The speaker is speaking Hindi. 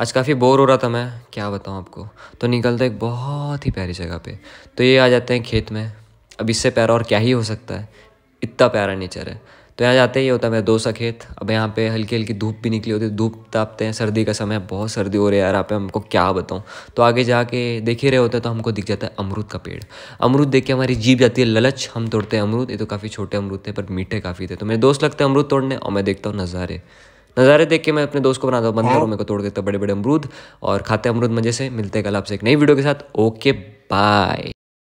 आज काफ़ी बोर हो रहा था मैं क्या बताऊँ आपको तो निकलता एक बहुत ही प्यारी जगह पे तो ये आ जाते हैं खेत में अब इससे प्यारा और क्या ही हो सकता है इतना प्यारा नेचर है तो यहाँ जाते ही होता है मेरा दो सा खेत अब यहाँ पे हल्की हल्की धूप भी निकली होती है धूप तापते हैं सर्दी का समय बहुत सर्दी हो रही है यार आप हमको क्या बताऊँ तो आगे जाके देख ही रहे होते हैं तो हमको दिख जाता है अमरूद का पेड़ अमरूद देख के हमारी जीप जाती है ललच हम तोड़ते हैं अमरूद ये तो काफ़ी छोटे अमरूद थे पर मीठे काफ़ी थे तो मेरे दोस्त लगते हैं अमरूद तोड़ने और मैं देखता हूँ नज़ारे नज़ारे देख के मैं अपने दोस्त को बनाता हूँ बंदा हाँ। मेरे को तोड़ देता बड़े बड़े अमरूद और खाते अमरूद मजे से मिलते कल आपसे एक नई वीडियो के साथ ओके बाय